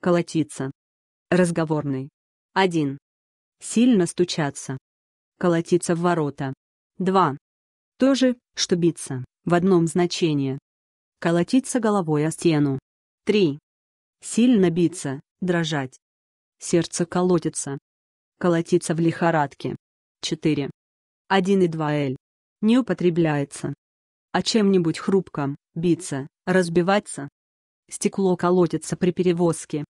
Колотиться. Разговорный. 1. Сильно стучаться. Колотиться в ворота. 2. То же, что биться, в одном значении. Колотиться головой о стену. 3. Сильно биться, дрожать. Сердце колотится. Колотиться в лихорадке. 4. 1 и 2 Л. Не употребляется. О чем-нибудь хрупком, биться, разбиваться. Стекло колотится при перевозке.